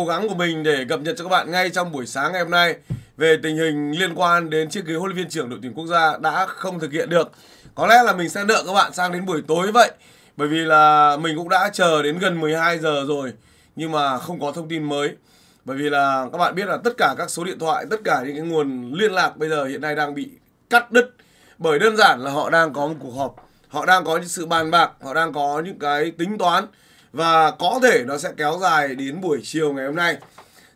cố gắng của mình để cập nhật cho các bạn ngay trong buổi sáng ngày hôm nay về tình hình liên quan đến chiếc ghế huấn luyện viên trưởng đội tuyển quốc gia đã không thực hiện được. Có lẽ là mình sẽ đợi các bạn sang đến buổi tối vậy. Bởi vì là mình cũng đã chờ đến gần 12 giờ rồi nhưng mà không có thông tin mới. Bởi vì là các bạn biết là tất cả các số điện thoại, tất cả những cái nguồn liên lạc bây giờ hiện nay đang bị cắt đứt bởi đơn giản là họ đang có một cuộc họp, họ đang có những sự bàn bạc, họ đang có những cái tính toán và có thể nó sẽ kéo dài đến buổi chiều ngày hôm nay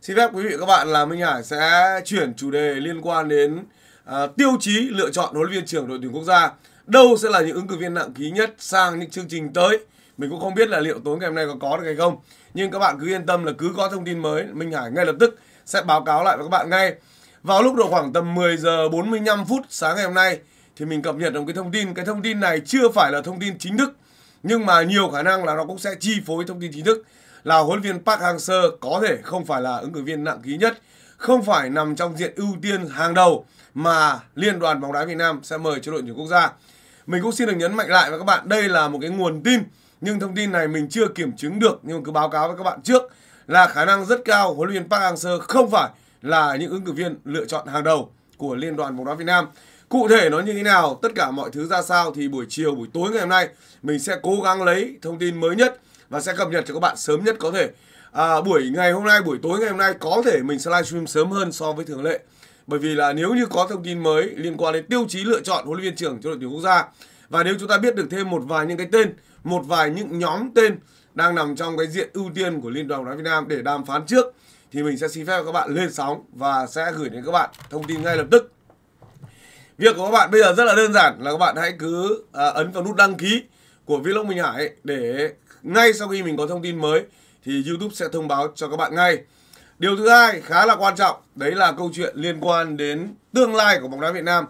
xin phép quý vị các bạn là Minh Hải sẽ chuyển chủ đề liên quan đến à, tiêu chí lựa chọn huấn luyện viên trưởng đội tuyển quốc gia đâu sẽ là những ứng cử viên nặng ký nhất sang những chương trình tới mình cũng không biết là liệu tối ngày hôm nay có có được hay không nhưng các bạn cứ yên tâm là cứ có thông tin mới Minh Hải ngay lập tức sẽ báo cáo lại với các bạn ngay vào lúc độ khoảng tầm 10 giờ 45 phút sáng ngày hôm nay thì mình cập nhật được cái thông tin cái thông tin này chưa phải là thông tin chính thức nhưng mà nhiều khả năng là nó cũng sẽ chi phối thông tin chính thức là huấn viên Park Hang-seo có thể không phải là ứng cử viên nặng ký nhất, không phải nằm trong diện ưu tiên hàng đầu mà Liên đoàn bóng đá Việt Nam sẽ mời cho đội tuyển quốc gia. Mình cũng xin được nhấn mạnh lại với các bạn, đây là một cái nguồn tin nhưng thông tin này mình chưa kiểm chứng được nhưng cứ báo cáo với các bạn trước là khả năng rất cao huấn luyện viên Park Hang-seo không phải là những ứng cử viên lựa chọn hàng đầu của Liên đoàn bóng đá Việt Nam. Cụ thể nó như thế nào, tất cả mọi thứ ra sao thì buổi chiều, buổi tối ngày hôm nay mình sẽ cố gắng lấy thông tin mới nhất và sẽ cập nhật cho các bạn sớm nhất có thể. À, buổi ngày hôm nay, buổi tối ngày hôm nay có thể mình sẽ livestream sớm hơn so với thường lệ. Bởi vì là nếu như có thông tin mới liên quan đến tiêu chí lựa chọn huấn luyện viên trưởng cho đội tuyển quốc gia và nếu chúng ta biết được thêm một vài những cái tên, một vài những nhóm tên đang nằm trong cái diện ưu tiên của Liên đoàn bóng đá Việt Nam để đàm phán trước thì mình sẽ xin phép các bạn lên sóng và sẽ gửi đến các bạn thông tin ngay lập tức. Việc của các bạn bây giờ rất là đơn giản là các bạn hãy cứ à, ấn vào nút đăng ký của Vlog Minh Hải để ngay sau khi mình có thông tin mới thì YouTube sẽ thông báo cho các bạn ngay. Điều thứ hai khá là quan trọng, đấy là câu chuyện liên quan đến tương lai của bóng đá Việt Nam.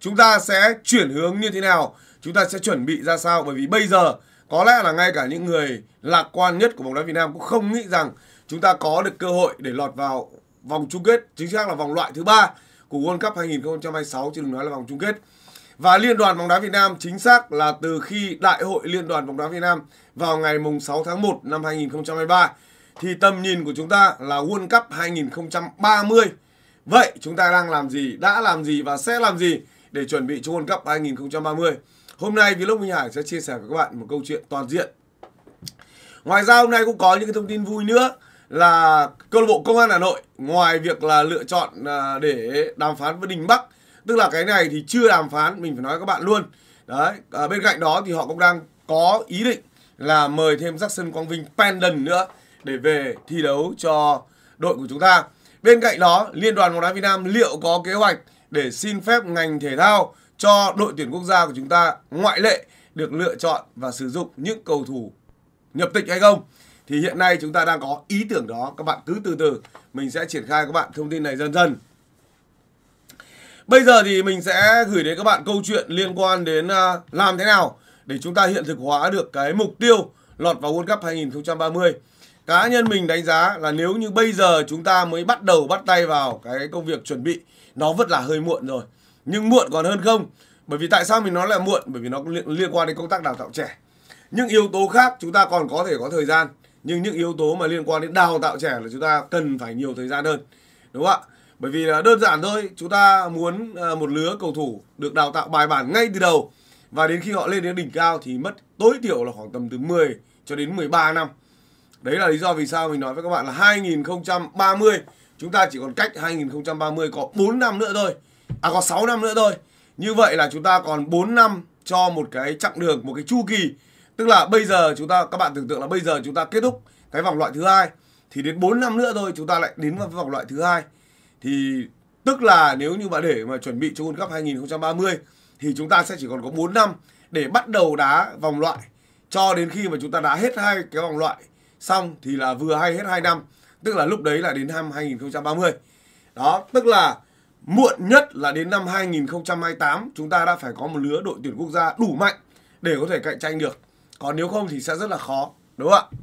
Chúng ta sẽ chuyển hướng như thế nào? Chúng ta sẽ chuẩn bị ra sao? Bởi vì bây giờ có lẽ là ngay cả những người lạc quan nhất của bóng đá Việt Nam cũng không nghĩ rằng chúng ta có được cơ hội để lọt vào vòng chung kết, chính xác là vòng loại thứ ba của World Cup 2026 chứ đừng nói là vòng chung kết. Và Liên đoàn bóng đá Việt Nam chính xác là từ khi Đại hội Liên đoàn bóng đá Việt Nam vào ngày mùng 6 tháng 1 năm 2023 thì tầm nhìn của chúng ta là World Cup 2030. Vậy chúng ta đang làm gì, đã làm gì và sẽ làm gì để chuẩn bị cho World Cup 2030? Hôm nay Vlog Minh Hải sẽ chia sẻ với các bạn một câu chuyện toàn diện. Ngoài ra hôm nay cũng có những cái thông tin vui nữa là câu lạc bộ Công an Hà Nội ngoài việc là lựa chọn à, để đàm phán với Đình Bắc, tức là cái này thì chưa đàm phán, mình phải nói với các bạn luôn. Đấy, à, bên cạnh đó thì họ cũng đang có ý định là mời thêm Jackson Quang Vinh Pendon nữa để về thi đấu cho đội của chúng ta. Bên cạnh đó, Liên đoàn bóng đá Việt Nam liệu có kế hoạch để xin phép ngành thể thao cho đội tuyển quốc gia của chúng ta ngoại lệ được lựa chọn và sử dụng những cầu thủ nhập tịch hay không? thì hiện nay chúng ta đang có ý tưởng đó các bạn cứ từ từ mình sẽ triển khai các bạn thông tin này dần dần bây giờ thì mình sẽ gửi đến các bạn câu chuyện liên quan đến à, làm thế nào để chúng ta hiện thực hóa được cái mục tiêu lọt vào World Cup 2030 cá nhân mình đánh giá là nếu như bây giờ chúng ta mới bắt đầu bắt tay vào cái công việc chuẩn bị nó vẫn là hơi muộn rồi nhưng muộn còn hơn không bởi vì tại sao mình nói là muộn bởi vì nó liên quan đến công tác đào tạo trẻ những yếu tố khác chúng ta còn có thể có thời gian nhưng những yếu tố mà liên quan đến đào tạo trẻ là chúng ta cần phải nhiều thời gian hơn đúng không ạ bởi vì là đơn giản thôi chúng ta muốn à, một lứa cầu thủ được đào tạo bài bản ngay từ đầu và đến khi họ lên đến đỉnh cao thì mất tối thiểu là khoảng tầm từ 10 cho đến 13 năm đấy là lý do vì sao mình nói với các bạn là 2030 chúng ta chỉ còn cách 2030 có 4 năm nữa thôi à có 6 năm nữa thôi như vậy là chúng ta còn 4 năm cho một cái chặng đường một cái chu kỳ Tức là bây giờ chúng ta các bạn tưởng tượng là bây giờ chúng ta kết thúc cái vòng loại thứ hai thì đến 4 năm nữa thôi chúng ta lại đến vào vòng loại thứ hai. Thì tức là nếu như mà để mà chuẩn bị cho World Cup 2030 thì chúng ta sẽ chỉ còn có 4 năm để bắt đầu đá vòng loại cho đến khi mà chúng ta đá hết hai cái vòng loại xong thì là vừa hay hết hai năm, tức là lúc đấy là đến năm 2030. Đó, tức là muộn nhất là đến năm 2028 chúng ta đã phải có một lứa đội tuyển quốc gia đủ mạnh để có thể cạnh tranh được còn nếu không thì sẽ rất là khó đúng không ạ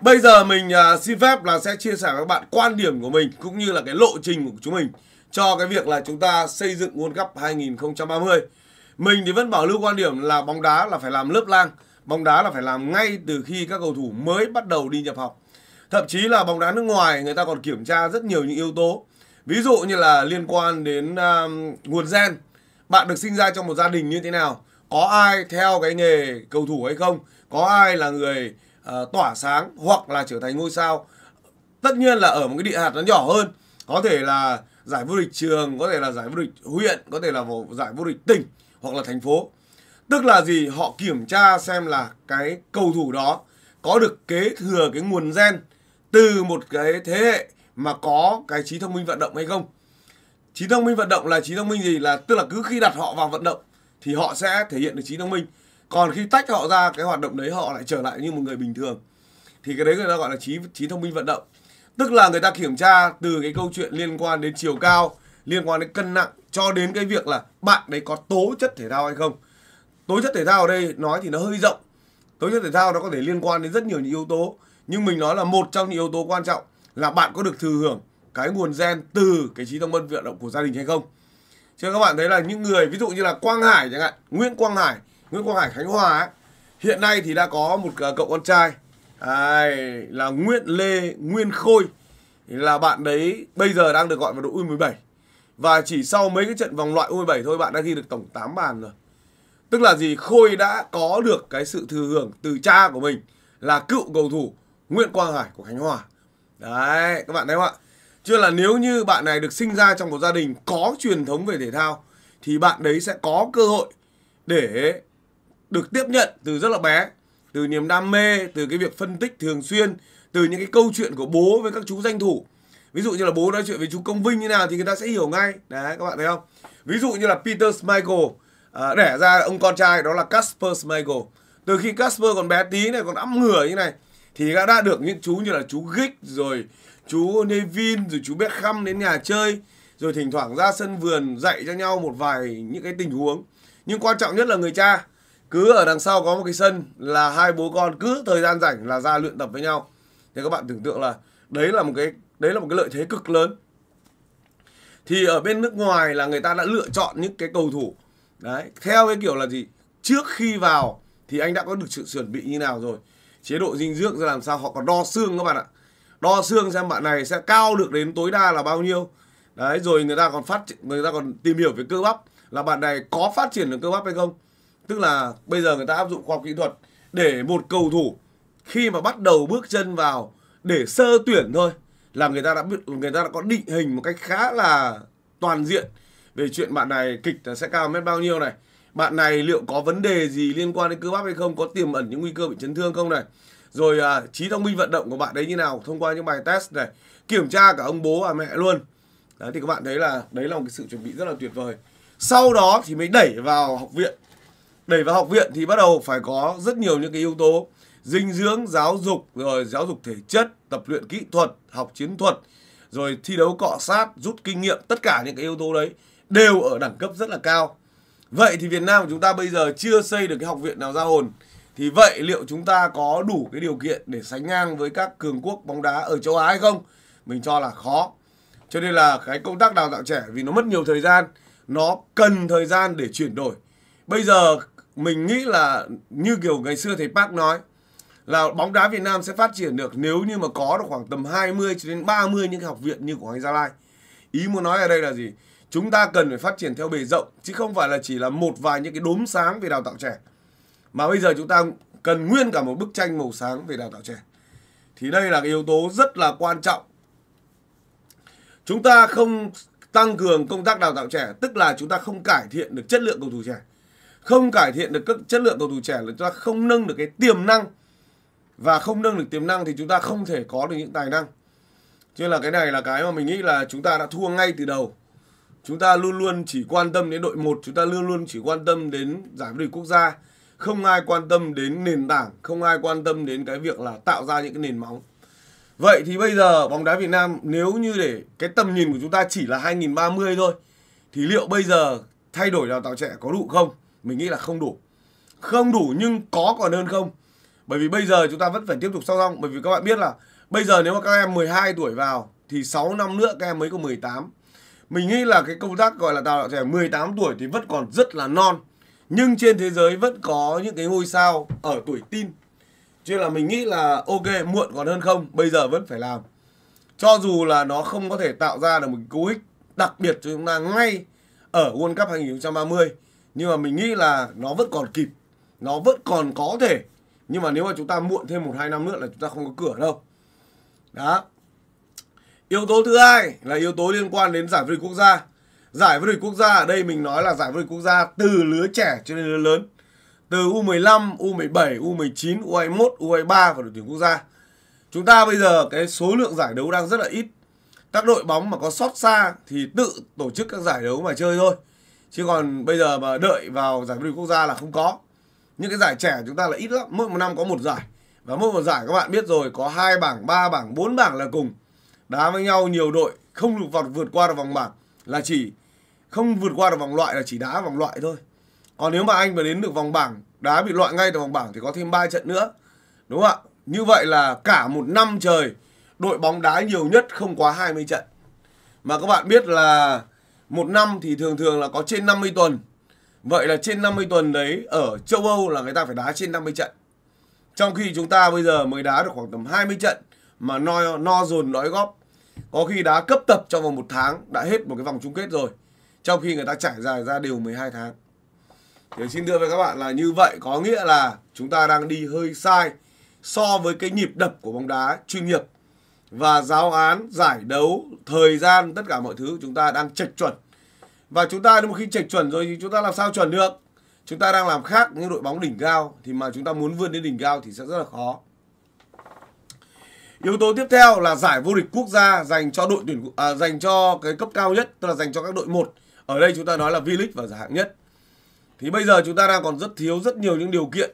Bây giờ mình à, xin phép là sẽ chia sẻ với các bạn quan điểm của mình cũng như là cái lộ trình của chúng mình cho cái việc là chúng ta xây dựng World Cup 2030. Mình thì vẫn bảo lưu quan điểm là bóng đá là phải làm lớp lang, bóng đá là phải làm ngay từ khi các cầu thủ mới bắt đầu đi nhập học. Thậm chí là bóng đá nước ngoài người ta còn kiểm tra rất nhiều những yếu tố. Ví dụ như là liên quan đến uh, nguồn gen, bạn được sinh ra trong một gia đình như thế nào, có ai theo cái nghề cầu thủ hay không có ai là người uh, tỏa sáng hoặc là trở thành ngôi sao tất nhiên là ở một cái địa hạt nó nhỏ hơn có thể là giải vô địch trường có thể là giải vô địch huyện có thể là giải vô địch tỉnh hoặc là thành phố tức là gì họ kiểm tra xem là cái cầu thủ đó có được kế thừa cái nguồn gen từ một cái thế hệ mà có cái trí thông minh vận động hay không trí thông minh vận động là trí thông minh gì là tức là cứ khi đặt họ vào vận động thì họ sẽ thể hiện được trí thông minh còn khi tách họ ra cái hoạt động đấy họ lại trở lại như một người bình thường thì cái đấy người ta gọi là trí trí thông minh vận động tức là người ta kiểm tra từ cái câu chuyện liên quan đến chiều cao liên quan đến cân nặng cho đến cái việc là bạn đấy có tố chất thể thao hay không tố chất thể thao ở đây nói thì nó hơi rộng tố chất thể thao nó có thể liên quan đến rất nhiều những yếu tố nhưng mình nói là một trong những yếu tố quan trọng là bạn có được thừa hưởng cái nguồn gen từ cái trí thông minh vận động của gia đình hay không chứ các bạn thấy là những người ví dụ như là Quang Hải chẳng hạn Nguyễn Quang Hải Nguyễn Quang Hải Khánh Hòa ấy, hiện nay thì đã có một ờ, cậu con trai à, là Nguyễn Lê Nguyên Khôi là bạn đấy bây giờ đang được gọi vào đội U17 và chỉ sau mấy cái trận vòng loại U17 thôi bạn đã ghi được tổng 8 bàn rồi tức là gì Khôi đã có được cái sự thừa hưởng từ cha của mình là cựu cầu thủ Nguyễn Quang Hải của Khánh Hòa đấy các bạn thấy không ạ Chứ là nếu như bạn này được sinh ra trong một gia đình có truyền thống về thể thao thì bạn đấy sẽ có cơ hội để được tiếp nhận từ rất là bé, từ niềm đam mê, từ cái việc phân tích thường xuyên, từ những cái câu chuyện của bố với các chú danh thủ. Ví dụ như là bố nói chuyện với chú Công Vinh như nào thì người ta sẽ hiểu ngay. Đấy các bạn thấy không? Ví dụ như là Peter Smigel à, đẻ ra ông con trai đó là Casper Smigel Từ khi Casper còn bé tí này còn ấm ngửa như này thì đã được những chú như là chú Gích rồi chú Nevin rồi chú Beckham đến nhà chơi rồi thỉnh thoảng ra sân vườn dạy cho nhau một vài những cái tình huống nhưng quan trọng nhất là người cha cứ ở đằng sau có một cái sân là hai bố con cứ thời gian rảnh là ra luyện tập với nhau thì các bạn tưởng tượng là đấy là một cái đấy là một cái lợi thế cực lớn thì ở bên nước ngoài là người ta đã lựa chọn những cái cầu thủ đấy theo cái kiểu là gì trước khi vào thì anh đã có được sự chuẩn bị như nào rồi chế độ dinh dưỡng ra làm sao họ còn đo xương các bạn ạ đo xương xem bạn này sẽ cao được đến tối đa là bao nhiêu đấy rồi người ta còn phát người ta còn tìm hiểu về cơ bắp là bạn này có phát triển được cơ bắp hay không tức là bây giờ người ta áp dụng khoa học kỹ thuật để một cầu thủ khi mà bắt đầu bước chân vào để sơ tuyển thôi là người ta đã biết người ta đã có định hình một cách khá là toàn diện về chuyện bạn này kịch sẽ cao mét bao nhiêu này bạn này liệu có vấn đề gì liên quan đến cơ bắp hay không có tiềm ẩn những nguy cơ bị chấn thương không này rồi à, trí thông minh vận động của bạn đấy như nào thông qua những bài test này kiểm tra cả ông bố và mẹ luôn đấy thì các bạn thấy là đấy là một cái sự chuẩn bị rất là tuyệt vời sau đó thì mới đẩy vào học viện đẩy vào học viện thì bắt đầu phải có rất nhiều những cái yếu tố dinh dưỡng giáo dục rồi giáo dục thể chất tập luyện kỹ thuật học chiến thuật rồi thi đấu cọ sát rút kinh nghiệm tất cả những cái yếu tố đấy đều ở đẳng cấp rất là cao vậy thì việt nam của chúng ta bây giờ chưa xây được cái học viện nào ra hồn thì vậy liệu chúng ta có đủ cái điều kiện để sánh ngang với các cường quốc bóng đá ở châu Á hay không? Mình cho là khó. Cho nên là cái công tác đào tạo trẻ vì nó mất nhiều thời gian, nó cần thời gian để chuyển đổi. Bây giờ mình nghĩ là như kiểu ngày xưa thầy Park nói là bóng đá Việt Nam sẽ phát triển được nếu như mà có được khoảng tầm 20 cho đến 30 những học viện như của anh Gia Lai. Ý muốn nói ở đây là gì? Chúng ta cần phải phát triển theo bề rộng chứ không phải là chỉ là một vài những cái đốm sáng về đào tạo trẻ mà bây giờ chúng ta cần nguyên cả một bức tranh màu sáng về đào tạo trẻ thì đây là cái yếu tố rất là quan trọng chúng ta không tăng cường công tác đào tạo trẻ tức là chúng ta không cải thiện được chất lượng cầu thủ trẻ không cải thiện được các chất lượng cầu thủ trẻ là chúng ta không nâng được cái tiềm năng và không nâng được tiềm năng thì chúng ta không thể có được những tài năng cho nên là cái này là cái mà mình nghĩ là chúng ta đã thua ngay từ đầu chúng ta luôn luôn chỉ quan tâm đến đội một chúng ta luôn luôn chỉ quan tâm đến giải vô địch quốc gia không ai quan tâm đến nền tảng không ai quan tâm đến cái việc là tạo ra những cái nền móng vậy thì bây giờ bóng đá Việt Nam nếu như để cái tầm nhìn của chúng ta chỉ là 2030 thôi thì liệu bây giờ thay đổi đào tạo trẻ có đủ không mình nghĩ là không đủ không đủ nhưng có còn hơn không bởi vì bây giờ chúng ta vẫn phải tiếp tục song song bởi vì các bạn biết là bây giờ nếu mà các em 12 tuổi vào thì 6 năm nữa các em mới có 18 mình nghĩ là cái công tác gọi là đào tạo trẻ 18 tuổi thì vẫn còn rất là non nhưng trên thế giới vẫn có những cái ngôi sao ở tuổi tin chứ là mình nghĩ là ok muộn còn hơn không bây giờ vẫn phải làm cho dù là nó không có thể tạo ra được một cú hích đặc biệt cho chúng ta ngay ở World Cup 2030 nhưng mà mình nghĩ là nó vẫn còn kịp nó vẫn còn có thể nhưng mà nếu mà chúng ta muộn thêm một hai năm nữa là chúng ta không có cửa đâu đó yếu tố thứ hai là yếu tố liên quan đến giải vô địch quốc gia Giải vô địch quốc gia ở đây mình nói là giải vô địch quốc gia từ lứa trẻ cho đến lứa lớn. Từ U15, U17, U19, U21, U23 và đội tuyển quốc gia. Chúng ta bây giờ cái số lượng giải đấu đang rất là ít. Các đội bóng mà có sót xa thì tự tổ chức các giải đấu mà chơi thôi. Chứ còn bây giờ mà đợi vào giải vô địch quốc gia là không có. Những cái giải trẻ chúng ta là ít lắm, mỗi một năm có một giải. Và mỗi một giải các bạn biết rồi có hai bảng, ba bảng, bốn bảng là cùng. Đá với nhau nhiều đội không được vượt qua được vòng bảng là chỉ không vượt qua được vòng loại là chỉ đá vòng loại thôi. Còn nếu mà anh mà đến được vòng bảng, đá bị loại ngay từ vòng bảng thì có thêm 3 trận nữa. Đúng không ạ? Như vậy là cả một năm trời đội bóng đá nhiều nhất không quá 20 trận. Mà các bạn biết là một năm thì thường thường là có trên 50 tuần. Vậy là trên 50 tuần đấy ở châu Âu là người ta phải đá trên 50 trận. Trong khi chúng ta bây giờ mới đá được khoảng tầm 20 trận mà no no dồn nói góp có khi đá cấp tập trong vòng một tháng đã hết một cái vòng chung kết rồi trong khi người ta trải dài ra đều 12 tháng thì xin đưa với các bạn là như vậy có nghĩa là chúng ta đang đi hơi sai so với cái nhịp đập của bóng đá chuyên nghiệp và giáo án giải đấu thời gian tất cả mọi thứ chúng ta đang chệch chuẩn và chúng ta một khi chệch chuẩn rồi thì chúng ta làm sao chuẩn được chúng ta đang làm khác những đội bóng đỉnh cao thì mà chúng ta muốn vươn đến đỉnh cao thì sẽ rất là khó Yếu tố tiếp theo là giải vô địch quốc gia dành cho đội tuyển à, dành cho cái cấp cao nhất, tức là dành cho các đội một. Ở đây chúng ta nói là V-League và giải hạng nhất. Thì bây giờ chúng ta đang còn rất thiếu rất nhiều những điều kiện.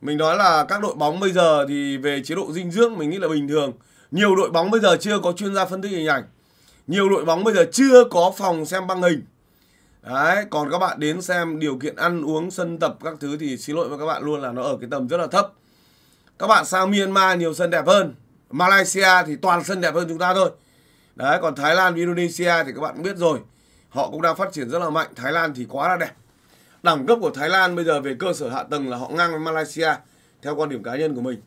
Mình nói là các đội bóng bây giờ thì về chế độ dinh dưỡng mình nghĩ là bình thường. Nhiều đội bóng bây giờ chưa có chuyên gia phân tích hình ảnh. Nhiều đội bóng bây giờ chưa có phòng xem băng hình. Đấy, còn các bạn đến xem điều kiện ăn uống, sân tập các thứ thì xin lỗi với các bạn luôn là nó ở cái tầm rất là thấp. Các bạn sang Myanmar nhiều sân đẹp hơn, Malaysia thì toàn sân đẹp hơn chúng ta thôi đấy còn Thái Lan Indonesia thì các bạn biết rồi họ cũng đang phát triển rất là mạnh Thái Lan thì quá là đẹp đẳng cấp của Thái Lan bây giờ về cơ sở hạ tầng là họ ngang với Malaysia theo quan điểm cá nhân của mình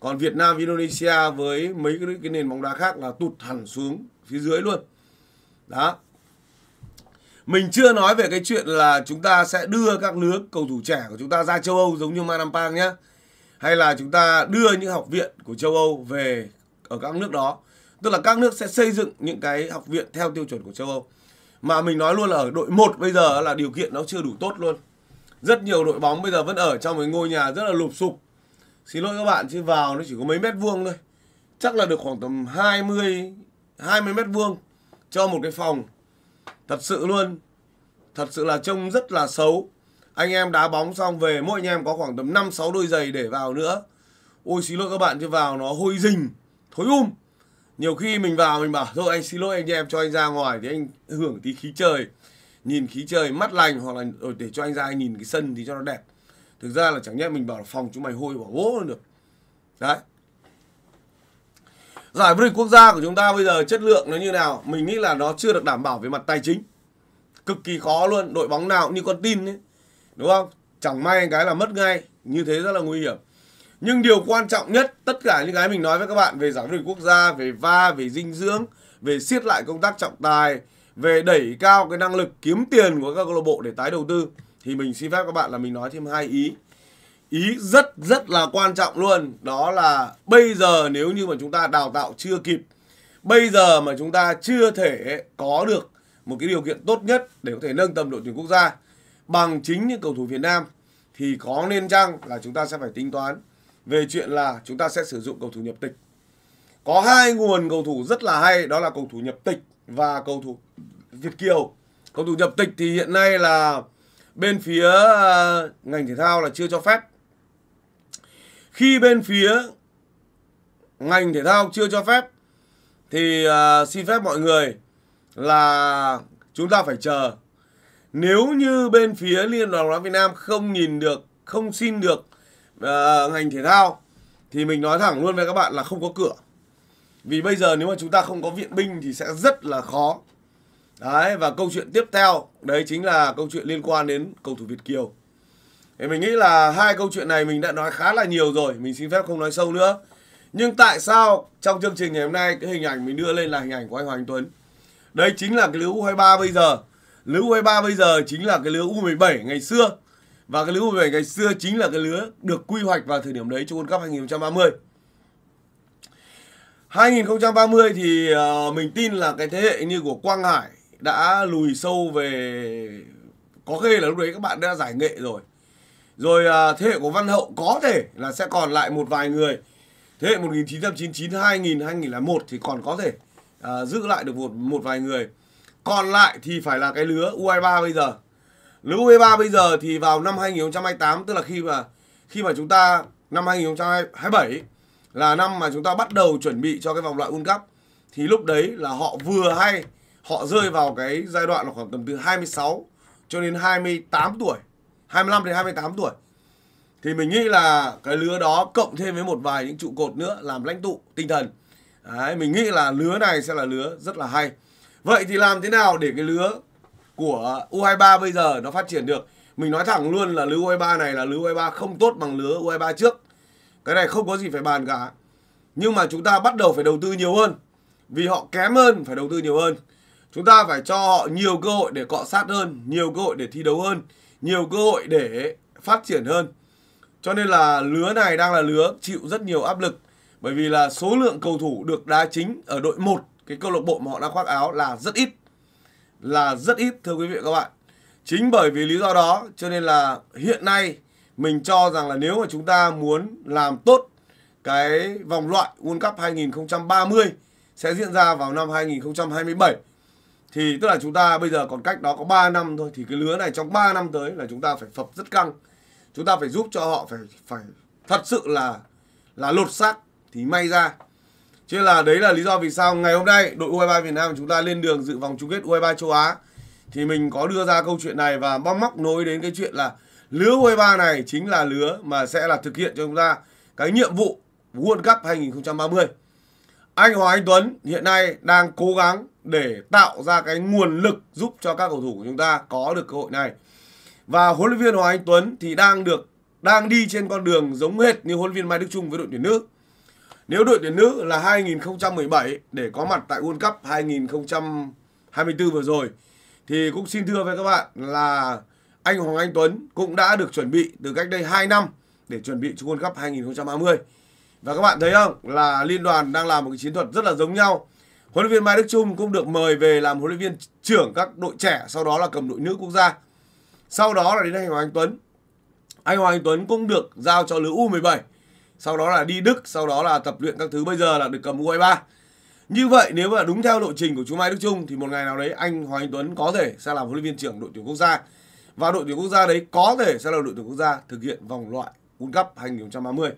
còn Việt Nam Indonesia với mấy cái, nền bóng đá khác là tụt hẳn xuống phía dưới luôn đó mình chưa nói về cái chuyện là chúng ta sẽ đưa các lứa cầu thủ trẻ của chúng ta ra châu Âu giống như Manampang nhé hay là chúng ta đưa những học viện của châu Âu về ở các nước đó tức là các nước sẽ xây dựng những cái học viện theo tiêu chuẩn của châu Âu mà mình nói luôn là ở đội 1 bây giờ là điều kiện nó chưa đủ tốt luôn rất nhiều đội bóng bây giờ vẫn ở trong cái ngôi nhà rất là lụp sụp xin lỗi các bạn chứ vào nó chỉ có mấy mét vuông thôi chắc là được khoảng tầm 20 20 mét vuông cho một cái phòng thật sự luôn thật sự là trông rất là xấu anh em đá bóng xong về mỗi anh em có khoảng tầm năm sáu đôi giày để vào nữa. Ôi xin lỗi các bạn chứ vào nó hôi rình thối um. Nhiều khi mình vào mình bảo thôi anh xin lỗi anh em cho anh ra ngoài thì anh hưởng tí khí trời. Nhìn khí trời mắt lành hoặc là rồi ờ, để cho anh ra anh nhìn cái sân thì cho nó đẹp. Thực ra là chẳng nhẽ mình bảo là phòng chúng mày hôi bỏ bố được. Đấy. Giải vô địch quốc gia của chúng ta bây giờ chất lượng nó như nào? Mình nghĩ là nó chưa được đảm bảo về mặt tài chính. Cực kỳ khó luôn, đội bóng nào cũng như con tin ấy đúng không chẳng may cái là mất ngay như thế rất là nguy hiểm nhưng điều quan trọng nhất tất cả những cái mình nói với các bạn về giảng viên quốc gia về va về dinh dưỡng về siết lại công tác trọng tài về đẩy cao cái năng lực kiếm tiền của các câu lạc bộ để tái đầu tư thì mình xin phép các bạn là mình nói thêm hai ý ý rất rất là quan trọng luôn đó là bây giờ nếu như mà chúng ta đào tạo chưa kịp bây giờ mà chúng ta chưa thể có được một cái điều kiện tốt nhất để có thể nâng tầm đội tuyển quốc gia bằng chính những cầu thủ Việt Nam thì có nên chăng là chúng ta sẽ phải tính toán về chuyện là chúng ta sẽ sử dụng cầu thủ nhập tịch. Có hai nguồn cầu thủ rất là hay đó là cầu thủ nhập tịch và cầu thủ Việt kiều. Cầu thủ nhập tịch thì hiện nay là bên phía ờ, ngành thể thao là chưa cho phép. Khi bên phía ngành thể thao chưa cho phép thì ờ, xin phép mọi người là chúng ta phải chờ nếu như bên phía Liên đoàn bóng Việt Nam không nhìn được, không xin được uh, ngành thể thao thì mình nói thẳng luôn với các bạn là không có cửa. Vì bây giờ nếu mà chúng ta không có viện binh thì sẽ rất là khó. Đấy và câu chuyện tiếp theo đấy chính là câu chuyện liên quan đến cầu thủ Việt Kiều. Thì mình nghĩ là hai câu chuyện này mình đã nói khá là nhiều rồi, mình xin phép không nói sâu nữa. Nhưng tại sao trong chương trình ngày hôm nay cái hình ảnh mình đưa lên là hình ảnh của anh Hoàng Tuấn? đây chính là cái lứa U23 bây giờ lứa U23 bây giờ chính là cái lứa U17 ngày xưa và cái lứa U17 ngày xưa chính là cái lứa được quy hoạch vào thời điểm đấy cho World Cup 2030 2030 thì ờ, mình tin là cái thế hệ như của Quang Hải đã lùi sâu về có khi là lúc đấy các bạn đã giải nghệ rồi rồi ờ, thế hệ của Văn Hậu có thể là sẽ còn lại một vài người thế hệ 1999 2000 2001 thì còn có thể uh, giữ lại được một một vài người còn lại thì phải là cái lứa U23 bây giờ lứa U23 bây giờ thì vào năm 2028 tức là khi mà khi mà chúng ta năm 2027 là năm mà chúng ta bắt đầu chuẩn bị cho cái vòng loại World Cup thì lúc đấy là họ vừa hay họ rơi vào cái giai đoạn là khoảng tầm từ 26 cho đến 28 tuổi 25 đến 28 tuổi thì mình nghĩ là cái lứa đó cộng thêm với một vài những trụ cột nữa làm lãnh tụ tinh thần đấy, mình nghĩ là lứa này sẽ là lứa rất là hay Vậy thì làm thế nào để cái lứa của U23 bây giờ nó phát triển được? Mình nói thẳng luôn là lứa U23 này là lứa U23 không tốt bằng lứa U23 trước. Cái này không có gì phải bàn cả. Nhưng mà chúng ta bắt đầu phải đầu tư nhiều hơn. Vì họ kém hơn phải đầu tư nhiều hơn. Chúng ta phải cho họ nhiều cơ hội để cọ sát hơn, nhiều cơ hội để thi đấu hơn, nhiều cơ hội để phát triển hơn. Cho nên là lứa này đang là lứa chịu rất nhiều áp lực bởi vì là số lượng cầu thủ được đá chính ở đội 1 cái câu lạc bộ mà họ đang khoác áo là rất ít là rất ít thưa quý vị và các bạn chính bởi vì lý do đó cho nên là hiện nay mình cho rằng là nếu mà chúng ta muốn làm tốt cái vòng loại World Cup 2030 sẽ diễn ra vào năm 2027 thì tức là chúng ta bây giờ còn cách đó có 3 năm thôi thì cái lứa này trong 3 năm tới là chúng ta phải phập rất căng chúng ta phải giúp cho họ phải phải thật sự là là lột xác thì may ra Chứ là đấy là lý do vì sao ngày hôm nay đội U23 Việt Nam chúng ta lên đường dự vòng chung kết U23 châu Á thì mình có đưa ra câu chuyện này và bóc móc nối đến cái chuyện là lứa U23 này chính là lứa mà sẽ là thực hiện cho chúng ta cái nhiệm vụ World Cup 2030. Anh Hoàng Anh Tuấn hiện nay đang cố gắng để tạo ra cái nguồn lực giúp cho các cầu thủ của chúng ta có được cơ hội này. Và huấn luyện viên Hoàng Anh Tuấn thì đang được đang đi trên con đường giống hệt như huấn luyện viên Mai Đức Trung với đội tuyển nước nếu đội tuyển nữ là 2017 để có mặt tại World Cup 2024 vừa rồi thì cũng xin thưa với các bạn là anh Hoàng Anh Tuấn cũng đã được chuẩn bị từ cách đây 2 năm để chuẩn bị cho World Cup 2020. Và các bạn thấy không là liên đoàn đang làm một cái chiến thuật rất là giống nhau. Huấn luyện viên Mai Đức Trung cũng được mời về làm huấn luyện viên trưởng các đội trẻ, sau đó là cầm đội nữ quốc gia. Sau đó là đến anh Hoàng Anh Tuấn. Anh Hoàng Anh Tuấn cũng được giao cho lứa U17 sau đó là đi Đức, sau đó là tập luyện các thứ bây giờ là được cầm U23. Như vậy nếu mà đúng theo lộ trình của chú Mai Đức Trung thì một ngày nào đấy anh Hoàng Anh Tuấn có thể sẽ làm huấn luyện viên trưởng đội tuyển quốc gia. Và đội tuyển quốc gia đấy có thể sẽ là đội tuyển quốc gia thực hiện vòng loại World Cup 2030.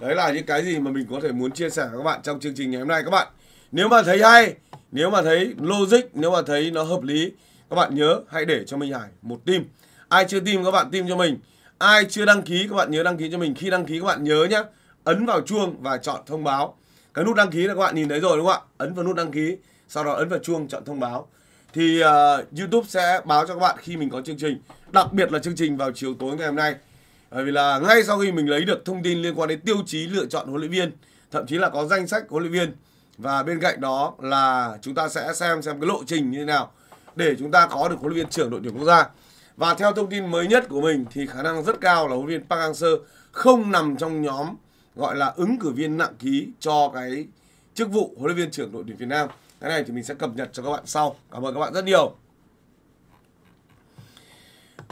Đấy là những cái gì mà mình có thể muốn chia sẻ với các bạn trong chương trình ngày hôm nay các bạn. Nếu mà thấy hay, nếu mà thấy logic, nếu mà thấy nó hợp lý, các bạn nhớ hãy để cho Minh Hải một tim. Ai chưa tim các bạn tim cho mình ai chưa đăng ký các bạn nhớ đăng ký cho mình khi đăng ký các bạn nhớ nhá ấn vào chuông và chọn thông báo cái nút đăng ký là các bạn nhìn thấy rồi đúng không ạ ấn vào nút đăng ký sau đó ấn vào chuông chọn thông báo thì uh, YouTube sẽ báo cho các bạn khi mình có chương trình đặc biệt là chương trình vào chiều tối ngày hôm nay bởi vì là ngay sau khi mình lấy được thông tin liên quan đến tiêu chí lựa chọn huấn luyện viên thậm chí là có danh sách huấn luyện viên và bên cạnh đó là chúng ta sẽ xem xem cái lộ trình như thế nào để chúng ta có được huấn luyện viên trưởng đội tuyển quốc gia và theo thông tin mới nhất của mình thì khả năng rất cao là huấn luyện viên Park Hang-seo không nằm trong nhóm gọi là ứng cử viên nặng ký cho cái chức vụ huấn luyện viên trưởng đội tuyển Việt Nam. Cái này thì mình sẽ cập nhật cho các bạn sau. Cảm ơn các bạn rất nhiều.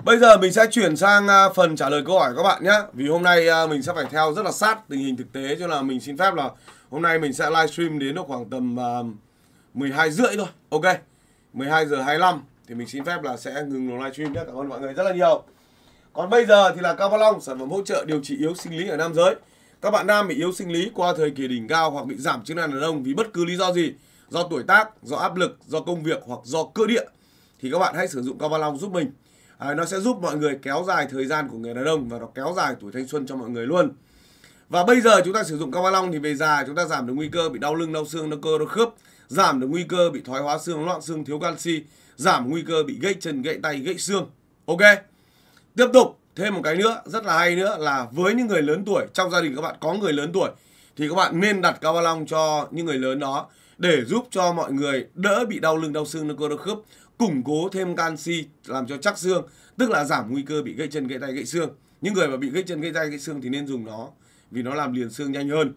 Bây giờ mình sẽ chuyển sang à, phần trả lời câu hỏi các bạn nhé. Vì hôm nay à, mình sẽ phải theo rất là sát tình hình thực tế cho là mình xin phép là hôm nay mình sẽ livestream đến khoảng tầm 12 à, rưỡi thôi. Ok. 12 giờ 25 thì mình xin phép là sẽ ngừng live stream nhé cảm ơn mọi người rất là nhiều còn bây giờ thì là cao long sản phẩm hỗ trợ điều trị yếu sinh lý ở nam giới các bạn nam bị yếu sinh lý qua thời kỳ đỉnh cao hoặc bị giảm chức năng đàn ông vì bất cứ lý do gì do tuổi tác do áp lực do công việc hoặc do cơ địa thì các bạn hãy sử dụng cao long giúp mình à, nó sẽ giúp mọi người kéo dài thời gian của người đàn ông và nó kéo dài tuổi thanh xuân cho mọi người luôn và bây giờ chúng ta sử dụng cao long thì về già chúng ta giảm được nguy cơ bị đau lưng đau xương đau cơ đau khớp giảm được nguy cơ bị thoái hóa xương loãng xương thiếu canxi giảm nguy cơ bị gãy chân, gãy tay, gãy xương. Ok. Tiếp tục, thêm một cái nữa rất là hay nữa là với những người lớn tuổi trong gia đình các bạn có người lớn tuổi thì các bạn nên đặt cao ba long cho những người lớn đó để giúp cho mọi người đỡ bị đau lưng đau xương đau cơ đau khớp củng cố thêm canxi làm cho chắc xương tức là giảm nguy cơ bị gãy chân gãy tay gãy xương những người mà bị gãy chân gãy tay gãy xương thì nên dùng nó vì nó làm liền xương nhanh hơn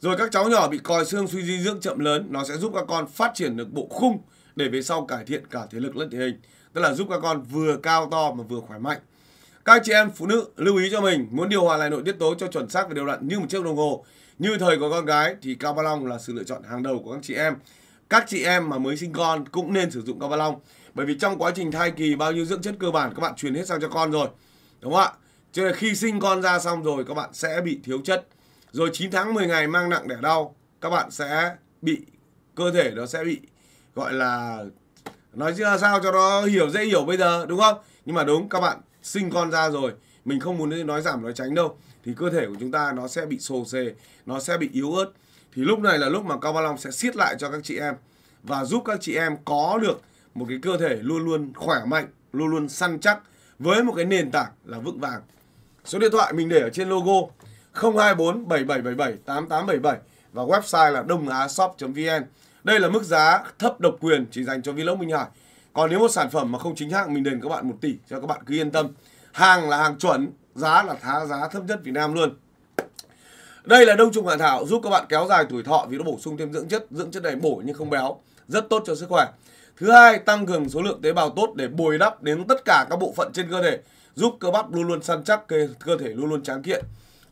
rồi các cháu nhỏ bị còi xương suy dinh dưỡng chậm lớn nó sẽ giúp các con phát triển được bộ khung để về sau cải thiện cả thể lực lẫn thể hình tức là giúp các con vừa cao to mà vừa khỏe mạnh các chị em phụ nữ lưu ý cho mình muốn điều hòa lại nội tiết tố cho chuẩn xác và đều đặn như một chiếc đồng hồ như thời của con gái thì cao ba long là sự lựa chọn hàng đầu của các chị em các chị em mà mới sinh con cũng nên sử dụng cao ba long bởi vì trong quá trình thai kỳ bao nhiêu dưỡng chất cơ bản các bạn truyền hết sang cho con rồi đúng không ạ cho nên khi sinh con ra xong rồi các bạn sẽ bị thiếu chất rồi 9 tháng 10 ngày mang nặng đẻ đau các bạn sẽ bị cơ thể nó sẽ bị gọi là nói chứ sao cho nó hiểu dễ hiểu bây giờ đúng không nhưng mà đúng các bạn sinh con ra rồi mình không muốn nói giảm nói tránh đâu thì cơ thể của chúng ta nó sẽ bị xô xê nó sẽ bị yếu ớt thì lúc này là lúc mà cao ba long sẽ siết lại cho các chị em và giúp các chị em có được một cái cơ thể luôn luôn khỏe mạnh luôn luôn săn chắc với một cái nền tảng là vững vàng số điện thoại mình để ở trên logo 024 7777 8877 và website là đông á shop vn đây là mức giá thấp độc quyền chỉ dành cho Vlog Minh Hải. Còn nếu một sản phẩm mà không chính hãng mình đền các bạn 1 tỷ cho các bạn cứ yên tâm. Hàng là hàng chuẩn, giá là thá giá thấp nhất Việt Nam luôn. Đây là đông trùng hạ thảo giúp các bạn kéo dài tuổi thọ vì nó bổ sung thêm dưỡng chất, dưỡng chất này bổ nhưng không béo, rất tốt cho sức khỏe. Thứ hai, tăng cường số lượng tế bào tốt để bồi đắp đến tất cả các bộ phận trên cơ thể, giúp cơ bắp luôn luôn săn chắc, cơ thể luôn luôn tráng kiện.